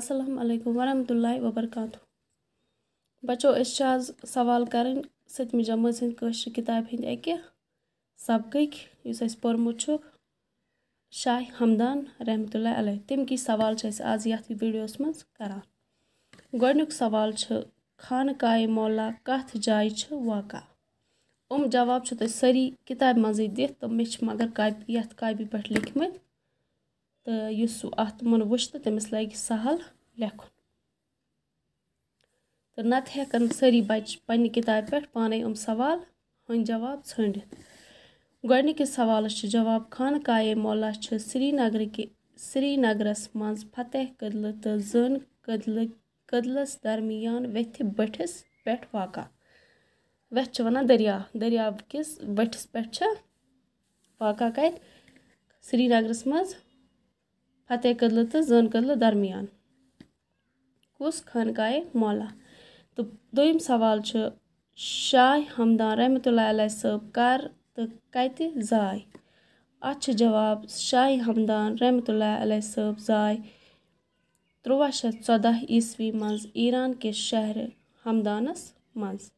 अस्सलाम वालेकुम वरहमतुल्लाहि बचो इस आज सवाल करें सतमी जमात हंद कशर किताब हंद अकि सबक इस पोर्मुत शाह हमदान रहमत अलह तम कि सवाल आज ये वीडियोस मज करान सवाल खान खानकाय मौला कथ जाय वाक़ उम जवाब तुम तो सारी किताब मजे दिख तो मे मगर कापि ये कापि पे लिखम तो इस अमन वो तेस लगे सहल लेख तो नकन सारी बच्चे पे किताब पे पान सवाल हन जवाब झंडित गोडनिक सवाल जवाब खान काये मौला श्रीनगर के श्रीनगरस मं फतेह कदल तो जन कदल कदलस दरमियान वथि बठिस पे वाक वह वना दरिया दरिया किस बठिस पे वाक कत श्रीनगरस मज़ فتح کدلہٕ تہٕ زٲن کدلہٕ درمیان کُس خانقاہِ مولا تہٕ دوٚیِم سوال چھُ شاہ ہمدان رحمتہ اللہ علیہ صٲب کر تہٕ کَتہِ زاے اَتھ چھُ جواب شاہِ ہمدان رحمتہ اللہ علیہ صٲب زاے تُرٛواہ شَتھ ژۄداہ عیٖسوی منٛز ایٖران کِس شہرِ ہمدانَس منٛز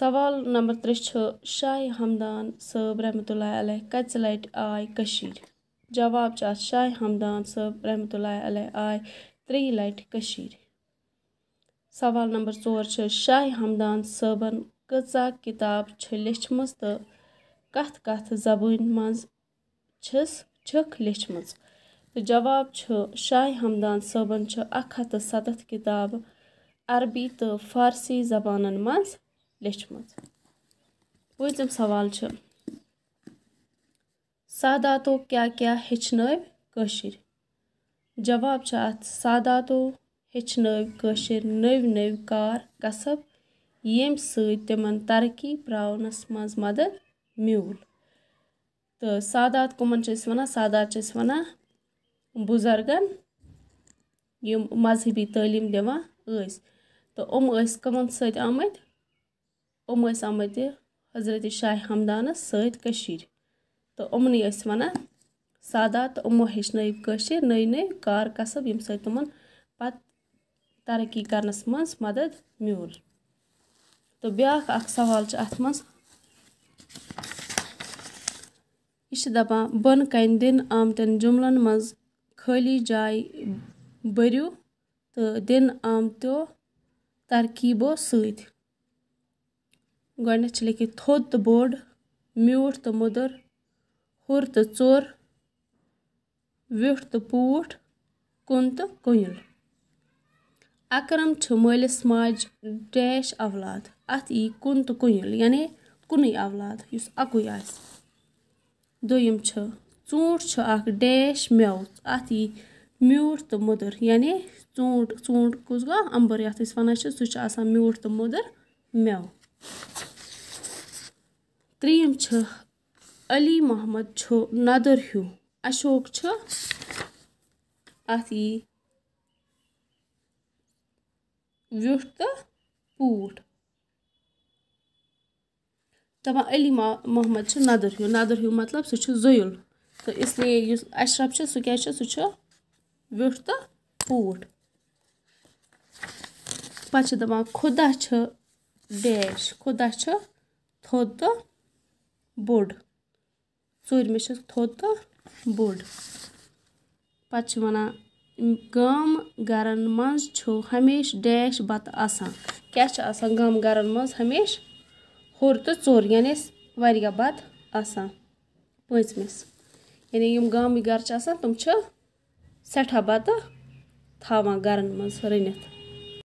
سوال نمبر ترٛےٚ چھُ شاہِ ہمدان صٲب رحمتہ اللہ علیہ کٔژِ لَٹہِ آے کٔشیٖرِ جواب چھُ اَتھ شاہِ ہمدان صٲب رحمتُہ اللہ علیہ آے ترٛیٚیہِ لَٹہِ کٔشیٖرِ سوال نمبر ژور چھُ شاہِ ہمدان صٲبَن کۭژاہ کِتاب چھِ لیٚچھمٕژ تہٕ کَتھ کَتھ زبٲنۍ منٛز چھِس چھِکھ لیٚچھمٕژ تہٕ جواب چھُ شاہِ ہمدان صٲبَن چھِ اَکھ ہَتھ تہٕ سَتَتھ کِتابہٕ عربی تہٕ فارسی زبانَن منٛز لیٚچھمٕژ پٲنٛژِم سوال چھُ सादातो क्या क्या हेचनव कशिर जवाब छ सादातो हेचनव कशिर नव नव कार कसब यम सिमन तरक्की प्रावनस मज मदद मूल तो सादात कुमन वना सादात वना बुजर्गन यम मजहबी तलीम दिवान तो कमन सम आम आम हजरत शाह हमदानस सत तो अमन वन सादा तो अमो हेचन कशर नई नई कार कसब यम सम तो पत तरक्की करनस मज मदद मूल तो ब्या सवाल अत मज यह दपा बन कन दिन आमतन जुमलन मज खाली जाय बरू तो दिन आमतो तरकीबो सत गोड लिखित थोद तो बोड म्यूठ तो मुदुर ہُر تہٕ ژوٚر ویوٚٹھ تہٕ پوٗٹھ کُن تہٕ کُنِل اکرم چھُ مٲلِس ماجہِ ڈیش اولاد اَتھ یی کُن تہٕ کُنِل یعنی کُنُے اولاد یُس اَکُے آسہِ دوٚیِم چھُ ژوٗنٛٹھ چھُ اکھ ڈیش مٮ۪وٕ اَتھ یی میوٗٹھ تہٕ مٔدٕر یعنی ژوٗنٛٹھ ژوٗنٛٹھ کُس گوٚو اَمبٕر یَتھ أسۍ وَنان چھِ سُہ چھُ آسان میوٗٹھ تہٕ مٔدٕر مٮ۪وٕ ترٛیٚیِم چھُ علی محمد چھُ نَدٕر ہیوٗ اشوک چھُ اَتھ یی ویوٚٹھ تہٕ پوٗٹھ دَپان علی ما محمد چھُ نَدٕر ہیوٗ نَدٕر ہیوٗ مطلب سُہ چھُ زویُل تہٕ اِسلیے یُس اشرف چھُ سُہ کیٛاہ چھُ سُہ چھُ ویوٚٹھ تہٕ پوٗٹھ پَتہٕ چھِ دَپان خۄدا چھُ ڈیش خۄدا چھُ تھوٚد تہٕ بوٚڈ ծույր միշտ թոտը բուր պաչմana գամ գարանմանս չո համեշ դեշ բատ ասան կյաչ ասան գամ գարանմանս համեշ հորտը ծոր յանես վարիգա բատ ասան պոյցմես ենե յում գամ գարչ ասան տում չո սեթաբատը թավան գարանմանս հրինետ